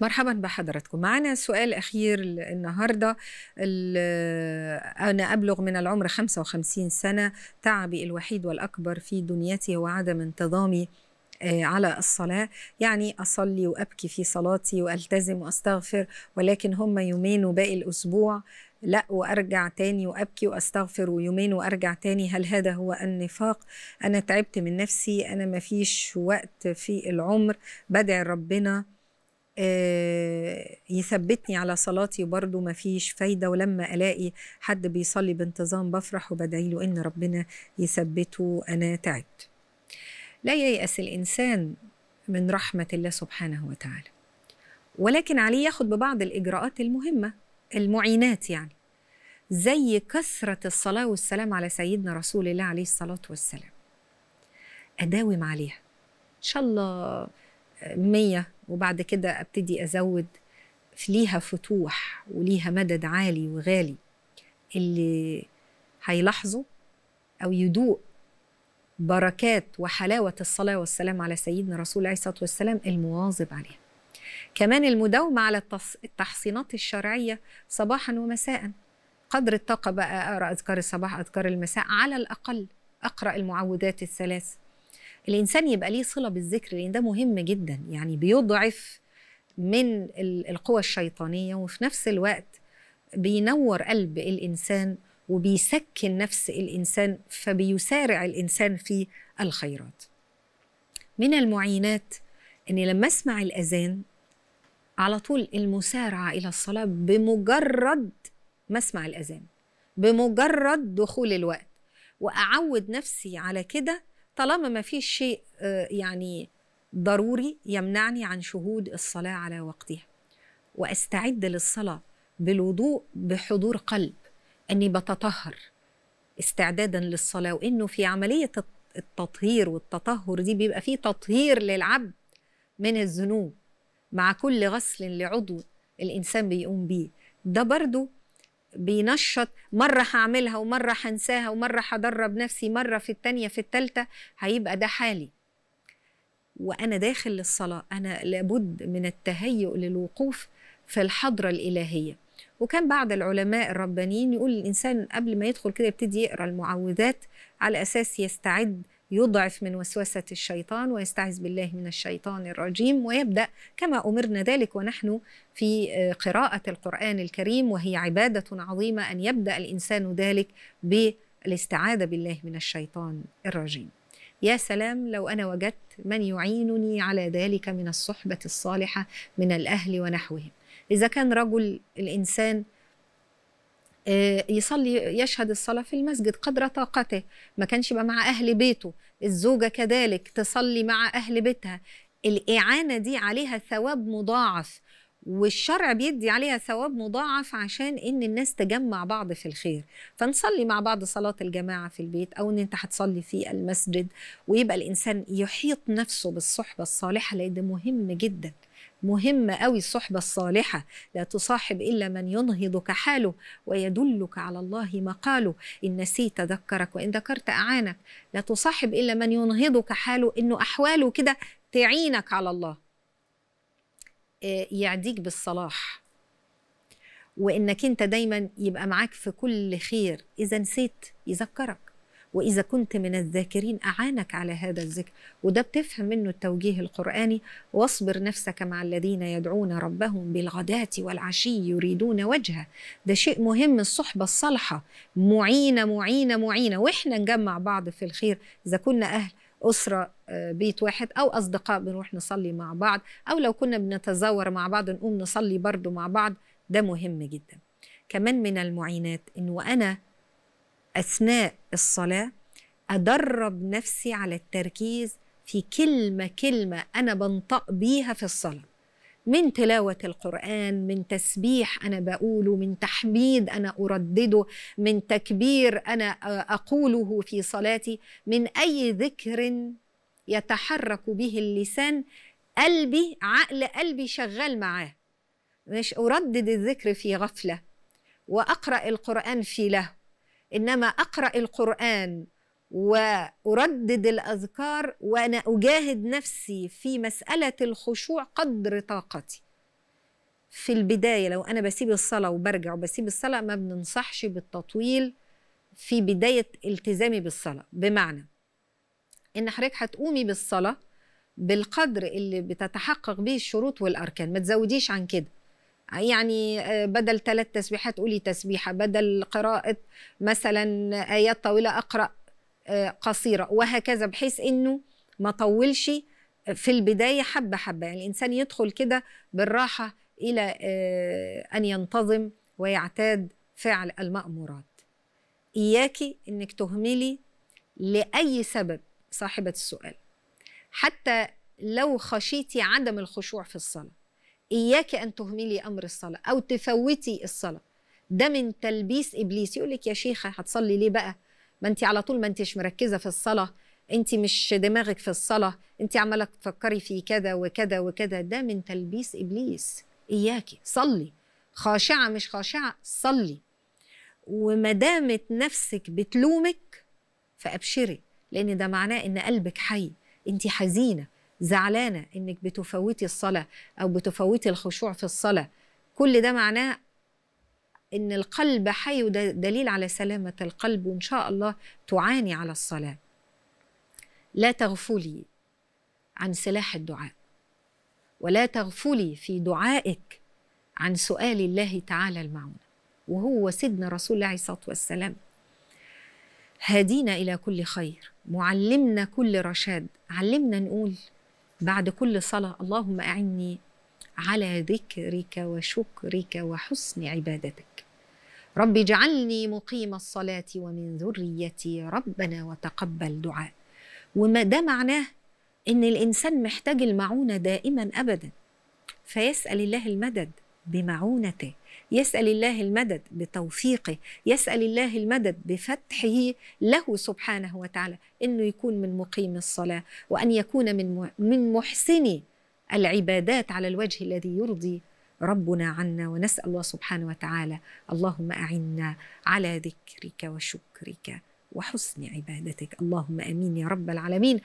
مرحبا بحضراتكم معنا سؤال أخير النهاردة أنا أبلغ من العمر 55 سنة تعبي الوحيد والأكبر في دنيتي هو عدم انتظامي آه، على الصلاة يعني أصلي وأبكي في صلاتي وألتزم وأستغفر ولكن هم يومين وباقي الأسبوع لا وارجع تاني وابكي واستغفر ويومين وارجع تاني هل هذا هو النفاق انا تعبت من نفسي انا ما فيش وقت في العمر بدعي ربنا آه، يثبتني على صلاتي برضو ما فيش فايدة ولما ألاقي حد بيصلي بانتظام بفرح وبدعي له إن ربنا يثبته أنا تعبت لا ييأس الإنسان من رحمة الله سبحانه وتعالى ولكن عليه ياخد ببعض الإجراءات المهمة المعينات يعني زي كثرة الصلاة والسلام على سيدنا رسول الله عليه الصلاة والسلام أداوم عليها إن شاء الله آه، مية وبعد كده ابتدي ازود في ليها فتوح وليها مدد عالي وغالي اللي هيلاحظوا او يدوق بركات وحلاوه الصلاه والسلام على سيدنا رسول عليه الصلاه والسلام المواظب عليها. كمان المداومه على التحصينات الشرعيه صباحا ومساء قدر الطاقه بقى اقرا اذكار الصباح اذكار المساء على الاقل اقرا المعوذات الثلاث الانسان يبقى ليه صله بالذكر لان ده مهم جدا يعني بيضعف من القوى الشيطانيه وفي نفس الوقت بينور قلب الانسان وبيسكن نفس الانسان فبيسارع الانسان في الخيرات من المعينات اني لما اسمع الاذان على طول المسارعه الى الصلاه بمجرد ما اسمع الاذان بمجرد دخول الوقت واعود نفسي على كده طالما ما فيش شيء آه، يعني ضروري يمنعني عن شهود الصلاة على وقتها وأستعد للصلاة بالوضوء بحضور قلب أني بتطهر استعدادا للصلاة وأنه في عملية التطهير والتطهر دي بيبقى فيه تطهير للعبد من الذنوب مع كل غسل لعضو الإنسان بيقوم بيه ده برضو بينشط مرة هعملها ومرة هنساها ومرة هدرب نفسي مرة في التانية في التالتة هيبقى ده حالي وأنا داخل للصلاة أنا لابد من التهيؤ للوقوف في الحضرة الإلهية وكان بعض العلماء الربانيين يقول الإنسان قبل ما يدخل كده يبتدي يقرأ المعوذات على أساس يستعد يضعف من وسوسة الشيطان ويستعذ بالله من الشيطان الرجيم ويبدأ كما أمرنا ذلك ونحن في آه، قراءة القرآن الكريم وهي عبادة عظيمة أن يبدأ الإنسان ذلك بالاستعاذة بالله من الشيطان الرجيم يا سلام لو أنا وجدت من يعينني على ذلك من الصحبة الصالحة من الأهل ونحوهم إذا كان رجل الإنسان آه، يصلي يشهد الصلاة في المسجد قدر طاقته ما كانش يبقى مع أهل بيته الزوجة كذلك تصلي مع أهل بيتها الإعانة دي عليها ثواب مضاعف والشرع بيدي عليها ثواب مضاعف عشان ان الناس تجمع بعض في الخير فنصلي مع بعض صلاه الجماعه في البيت او ان انت هتصلي في المسجد ويبقى الانسان يحيط نفسه بالصحبه الصالحه لان ده مهم جدا مهم قوي الصحبة الصالحة لا تصاحب إلا من ينهضك حاله ويدلك على الله مقاله إن نسيت ذكرك وإن ذكرت أعانك لا تصاحب إلا من ينهضك حاله إنه أحواله كده تعينك على الله آه، يعديك بالصلاح وانك انت دايما يبقى معاك في كل خير اذا نسيت يذكرك واذا كنت من الذاكرين اعانك على هذا الذكر وده بتفهم منه التوجيه القراني واصبر نفسك مع الذين يدعون ربهم بالغداه والعشي يريدون وجهه ده شيء مهم الصحبه الصالحه معينه معينه معينه واحنا نجمع بعض في الخير اذا كنا اهل اسره بيت واحد او اصدقاء بنروح نصلي مع بعض او لو كنا بنتزور مع بعض نقوم نصلي برضو مع بعض ده مهم جدا كمان من المعينات ان وانا اثناء الصلاه ادرب نفسي على التركيز في كلمه كلمه انا بنطق بيها في الصلاه من تلاوة القرآن من تسبيح أنا بقوله من تحميد أنا أردده من تكبير أنا أقوله في صلاتي من أي ذكر يتحرك به اللسان قلبي عقل قلبي شغال معاه مش أردد الذكر في غفلة وأقرأ القرآن في له إنما أقرأ القرآن وأردد الأذكار وأنا أجاهد نفسي في مسألة الخشوع قدر طاقتي في البداية لو أنا بسيب الصلاة وبرجع وبسيب الصلاة ما بننصحش بالتطويل في بداية التزامي بالصلاة بمعنى ان حضرتك هتقومي بالصلاه بالقدر اللي بتتحقق به الشروط والاركان ما تزوديش عن كده يعني آه، بدل ثلاث تسبيحات قولي تسبيحه بدل قراءه مثلا ايات طويله اقرا آه، قصيره وهكذا بحيث انه ما طولش في البدايه حبه حبه يعني الانسان يدخل كده بالراحه الى آه، ان ينتظم ويعتاد فعل المامورات اياكي انك تهملي لاي سبب صاحبة السؤال حتى لو خشيتي عدم الخشوع في الصلاة إياك أن تهملي أمر الصلاة أو تفوتي الصلاة ده من تلبيس إبليس يقول لك يا شيخة هتصلي ليه بقى ما أنت على طول ما أنتش مركزة في الصلاة أنت مش دماغك في الصلاة أنت عمالة تفكري في كذا وكذا وكذا ده من تلبيس إبليس إياكي صلي خاشعة مش خاشعة صلي ومدامة نفسك بتلومك فأبشري لان ده معناه ان قلبك حي انت حزينه زعلانه انك بتفوتي الصلاه او بتفوتي الخشوع في الصلاه كل ده معناه ان القلب حي وده دليل على سلامه القلب وان شاء الله تعاني على الصلاه لا تغفلي عن سلاح الدعاء ولا تغفلي في دعائك عن سؤال الله تعالى المعونه وهو سيدنا رسول الله عليه الصلاه والسلام هادينا إلى كل خير معلمنا كل رشاد علمنا نقول بعد كل صلاة اللهم أعني على ذكرك وشكرك وحسن عبادتك رب اجعلني مقيم الصلاة ومن ذريتي ربنا وتقبل دعاء وما ده معناه إن الإنسان محتاج المعونة دائما أبدا فيسأل الله المدد بمعونته يسأل الله المدد بتوفيقه يسأل الله المدد بفتحه له سبحانه وتعالى أنه يكون من مقيم الصلاة وأن يكون من من محسني العبادات على الوجه الذي يرضي ربنا عنا ونسأل الله سبحانه وتعالى اللهم أعنا على ذكرك وشكرك وحسن عبادتك اللهم امين يا رب العالمين